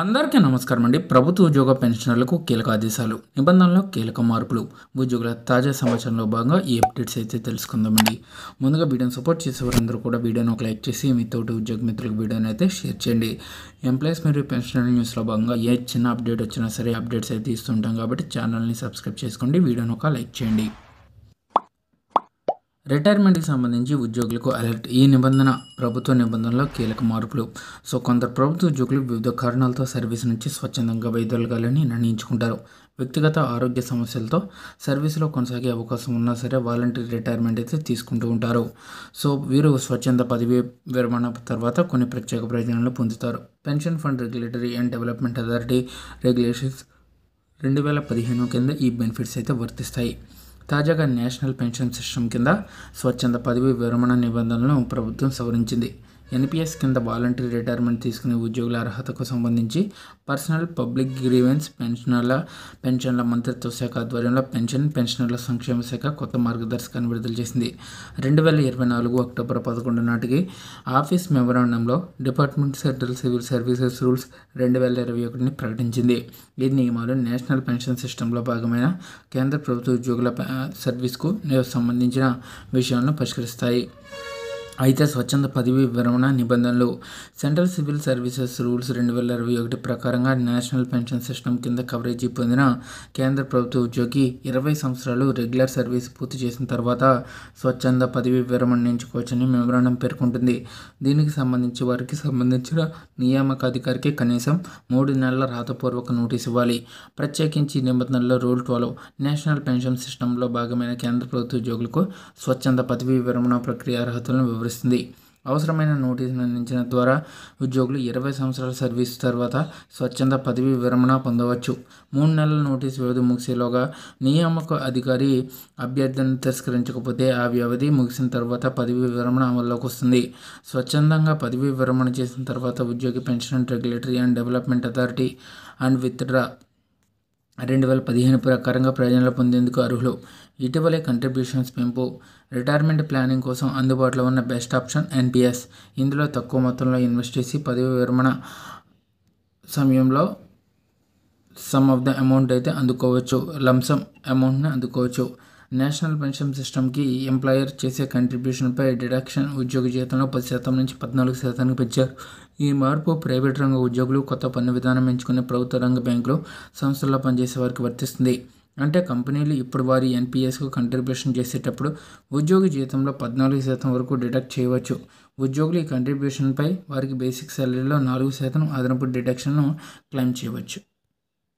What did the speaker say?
అందరికీ నమస్కారం అండి ప్రభుత్వ ఉద్యోగ పెన్షనర్లకు కీలక ఆదేశాలు నిబంధనలో కీలక మార్పులు ఉద్యోగుల తాజా సమాచారంలో భాగంగా ఈ అప్డేట్స్ అయితే తెలుసుకుందామండి ముందుగా వీడియోని సపోర్ట్ చేసేవారందరూ కూడా వీడియోని ఒక లైక్ చేసి మీ తోటి ఉద్యోగ మిత్రులకు వీడియోని అయితే షేర్ చేయండి ఎంప్లాయీస్ మరియు పెన్షనర్ న్యూస్లో భాగంగా ఏ చిన్న అప్డేట్ వచ్చినా సరే అప్డేట్స్ అయితే ఇస్తుంటాం కాబట్టి ఛానల్ని సబ్స్క్రైబ్ చేసుకోండి వీడియోని ఒక లైక్ చేయండి రిటైర్మెంట్కి సంబంధించి ఉద్యోగులకు అలర్ట్ ఈ నిబంధన ప్రభుత్వ నిబంధనలో కీలక మార్పులు సో కొందరు ప్రభుత్వ ఉద్యోగులు వివిధ కారణాలతో సర్వీస్ నుంచి స్వచ్ఛందంగా వైదొలగాలని నిర్ణయించుకుంటారు వ్యక్తిగత ఆరోగ్య సమస్యలతో సర్వీస్లో కొనసాగే అవకాశం ఉన్నా సరే వాలంటీర్ రిటైర్మెంట్ అయితే తీసుకుంటూ ఉంటారు సో వీరు స్వచ్ఛంద పదవి విరమణ తర్వాత కొన్ని ప్రత్యేక ప్రయోజనాలు పొందుతారు pension fund regulatory and development authority regulations రెండు వేల పదిహేను కింద ఈ బెనిఫిట్స్ అయితే వర్తిస్తాయి తాజాగా నేషనల్ పెన్షన్ సిస్టమ్ కింద స్వచ్ఛంద పదవి విరమణ నిబంధనలను ప్రభుత్వం సవరించింది ఎన్పిఎస్ కింద వాలంటరీ రిటైర్మెంట్ తీసుకునే ఉద్యోగుల అర్హతకు సంబంధించి పర్సనల్ పబ్లిక్ గ్రీవెన్స్ పెన్షనర్ల పెన్షన్ల మంత్రిత్వ శాఖ ఆధ్వర్యంలో పెన్షన్ పెన్షనర్ల సంక్షేమ శాఖ కొత్త మార్గదర్శకాన్ని విడుదల చేసింది రెండు వేల ఇరవై నాలుగు అక్టోబర్ పదకొండు నాటికి ఆఫీస్ మెమరాండంలో department central civil services rules రెండు వేల ఇరవై ఒకటిని ప్రకటించింది ఈ నియమాలు నేషనల్ పెన్షన్ సిస్టంలో భాగమైన కేంద్ర ప్రభుత్వ ఉద్యోగుల సర్వీస్కు సంబంధించిన విషయాలను పరిష్కరిస్తాయి అయితే స్వచ్ఛంద పదవి విరమణ నిబంధనలు సెంట్రల్ సివిల్ సర్వీసెస్ రూల్స్ రెండు వేల ఇరవై ఒకటి ప్రకారంగా నేషనల్ పెన్షన్ సిస్టమ్ కింద కవరేజీ పొందిన కేంద్ర ప్రభుత్వ ఉద్యోగి ఇరవై సంవత్సరాలు రెగ్యులర్ సర్వీస్ పూర్తి చేసిన తర్వాత స్వచ్ఛంద పదవి విరమణ నుంచుకోవచ్చని మెమరాండం పేర్కొంటుంది దీనికి సంబంధించి వారికి సంబంధించిన నియామక అధికారికి కనీసం మూడు నెలల రాతపూర్వక నోటీస్ ఇవ్వాలి ప్రత్యేకించి నిబంధనల్లో రూల్ ట్వెల్వ్ నేషనల్ పెన్షన్ సిస్టంలో భాగమైన కేంద్ర ప్రభుత్వ ఉద్యోగులకు స్వచ్ఛంద పదవి విరమణ ప్రక్రియ అర్హతలను వివరించారు వివరిస్తుంది అవసరమైన నోటీసును అందించిన ద్వారా ఉద్యోగులు ఇరవై సంవత్సరాల సర్వీస్ తర్వాత స్వచ్ఛంద పదవి విరమణ పొందవచ్చు మూడు నెలల నోటీసు వ్యవధి ముగిసేలోగా నియామక అధికారి అభ్యర్థిని తిరస్కరించకపోతే ఆ వ్యవధి ముగిసిన తర్వాత పదవి విరమణ అమల్లోకి వస్తుంది స్వచ్ఛందంగా పదవి విరమణ చేసిన తర్వాత ఉద్యోగి pension regulatory and development authority and withdraw రెండు వేల పదిహేను ప్రకారంగా ప్రయోజనాలు పొందేందుకు అర్హులు ఇటీవలే కంట్రిబ్యూషన్స్ పెంపు రిటైర్మెంట్ ప్లానింగ్ కోసం అందుబాటులో ఉన్న బెస్ట్ ఆప్షన్ ఎన్పిఎస్ ఇందులో తక్కువ మొత్తంలో ఇన్వెస్ట్ చేసి పదవి విరమణ సమయంలో సమ్ ఆఫ్ ద అమౌంట్ అయితే అందుకోవచ్చు లంసమ్ అమౌంట్ని అందుకోవచ్చు నేషనల్ పెన్షన్ సిస్టమ్కి ఎంప్లాయర్ చేసే కంట్రిబ్యూషన్పై డిడక్షన్ ఉద్యోగ జీతంలో పది శాతం నుంచి పద్నాలుగు శాతానికి పెంచారు ఈ మార్పు ప్రైవేట్ రంగ ఉద్యోగులు కొత్త పన్ను విధానం ఎంచుకునే ప్రభుత్వ రంగ బ్యాంకులు సంస్థల్లో పనిచేసే వారికి వర్తిస్తుంది అంటే కంపెనీలు ఇప్పుడు వారి ఎన్పిఎస్కు కంట్రిబ్యూషన్ చేసేటప్పుడు ఉద్యోగి జీతంలో పద్నాలుగు శాతం వరకు డిడక్ట్ చేయవచ్చు ఉద్యోగులు ఈ కంట్రిబ్యూషన్పై వారికి బేసిక్ సాలరీలో నాలుగు శాతం అదనపు డిడక్షన్ను క్లెయిమ్ చేయవచ్చు